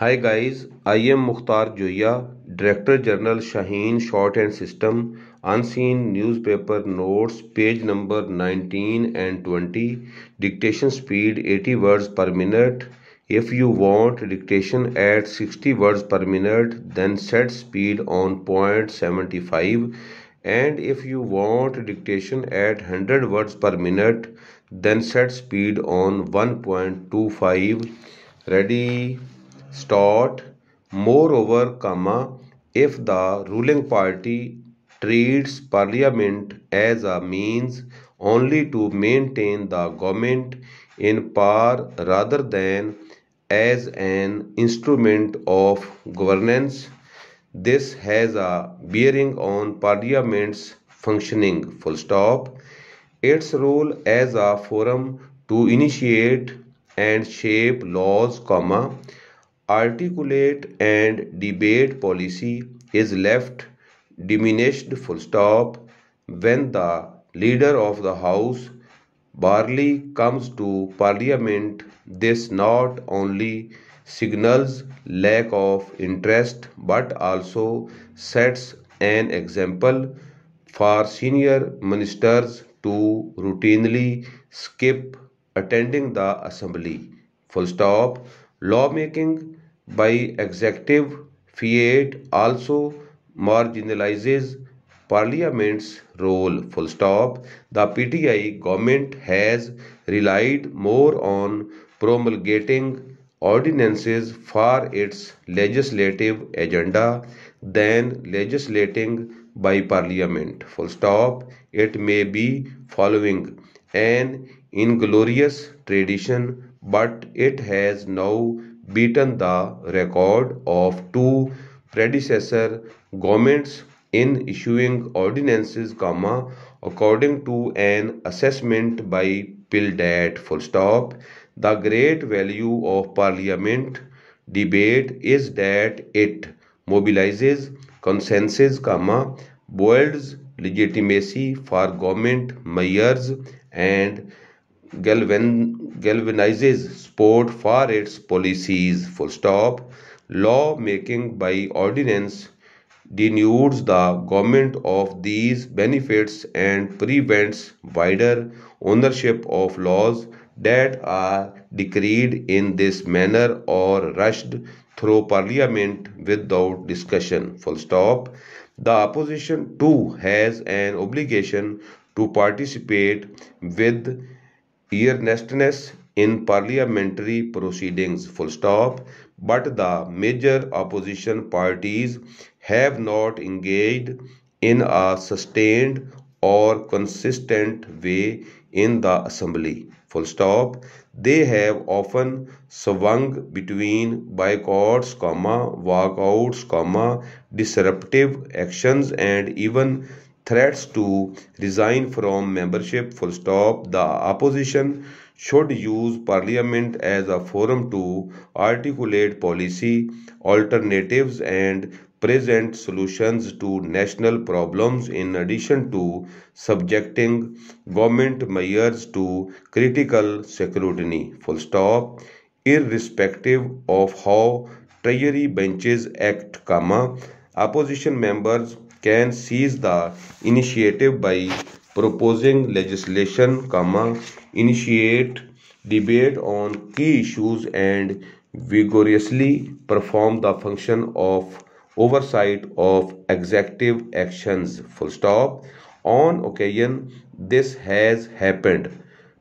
Hi guys I am Mukhtar Zoya director general Shaheen shorthand system unseen newspaper notes page number 19 and 20 dictation speed 80 words per minute if you want dictation at 60 words per minute then set speed on 0.75 and if you want dictation at 100 words per minute then set speed on 1.25 ready start moreover comma if the ruling party treats parliament as a means only to maintain the government in power rather than as an instrument of governance this has a bearing on parliament's functioning full stop its role as a forum to initiate and shape laws comma articulate and debate policy is left diminished full stop when the leader of the house barley comes to parliament this not only signals lack of interest but also sets an example for senior ministers to routinely skip attending the assembly full stop Lawmaking by executive fiat also marginalizes parliament's role. Full stop. The PTI government has relied more on promulgating ordinances for its legislative agenda than legislating by parliament. Full stop. It may be following an inglorious tradition but it has now beaten the record of two predecessor governments in issuing ordinances, comma, according to an assessment by PILDAT, full stop. The great value of parliament debate is that it mobilizes consensus, comma, builds legitimacy for government, mayors and galvan, galvanizes sport for its policies. Full stop. Law making by ordinance denudes the government of these benefits and prevents wider ownership of laws that are decreed in this manner or rushed through parliament without discussion. Full stop. The opposition too has an obligation to participate with earnestness in parliamentary proceedings full stop but the major opposition parties have not engaged in a sustained or consistent way in the assembly full stop they have often swung between boycotts comma walkouts comma disruptive actions and even threats to resign from membership full stop the opposition should use parliament as a forum to articulate policy alternatives and present solutions to national problems in addition to subjecting government mayors to critical scrutiny full stop irrespective of how treasury benches act comma opposition members can seize the initiative by proposing legislation, comma, initiate debate on key issues and vigorously perform the function of oversight of executive actions full stop on occasion this has happened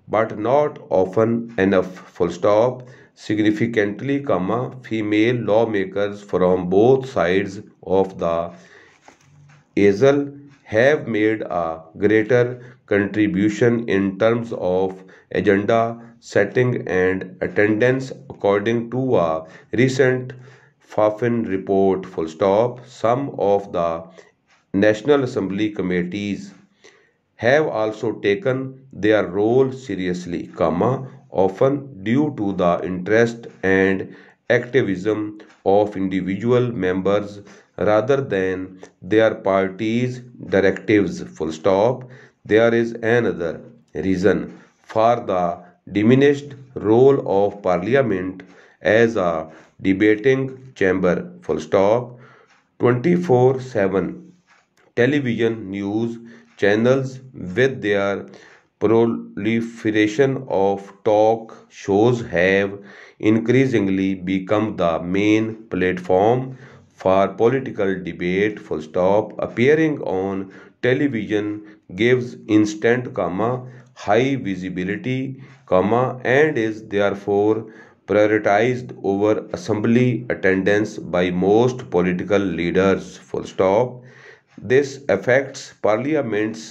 but not often enough full stop significantly comma female lawmakers from both sides of the Azal have made a greater contribution in terms of agenda setting and attendance according to a recent Fafin report full stop some of the National Assembly committees have also taken their role seriously, comma, often due to the interest and activism of individual members rather than their party's directives. Full stop. There is another reason for the diminished role of parliament as a debating chamber. Full stop. 24 7 television news channels with their proliferation of talk shows have increasingly become the main platform for political debate full stop appearing on television gives instant comma high visibility comma and is therefore prioritized over assembly attendance by most political leaders full stop this affects parliament's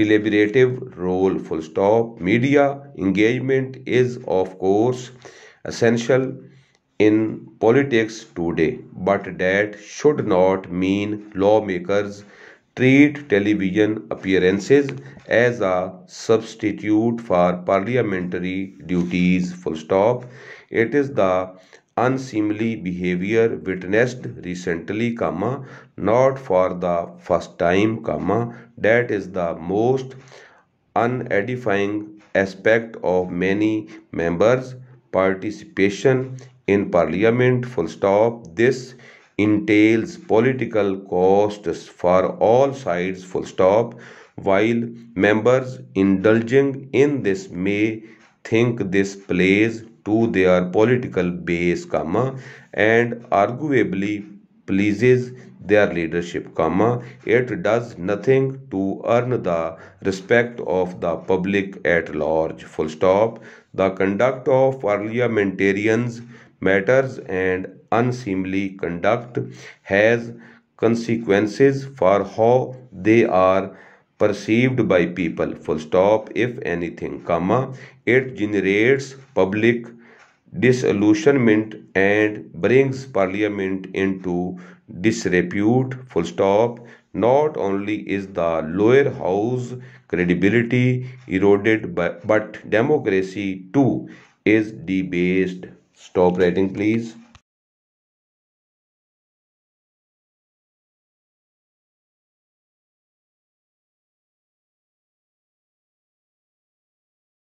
deliberative role full stop media engagement is of course essential in politics today, but that should not mean lawmakers treat television appearances as a substitute for parliamentary duties full stop it is the unseemly behavior witnessed recently comma not for the first time comma that is the most unedifying aspect of many members participation in parliament full stop this entails political costs for all sides full stop while members indulging in this may think this plays to their political base comma and arguably pleases their leadership comma it does nothing to earn the respect of the public at large full stop the conduct of parliamentarians matters and unseemly conduct has consequences for how they are perceived by people full stop if anything comma it generates public disillusionment and brings parliament into disrepute full stop not only is the lower house credibility eroded but democracy too is debased Stop writing please.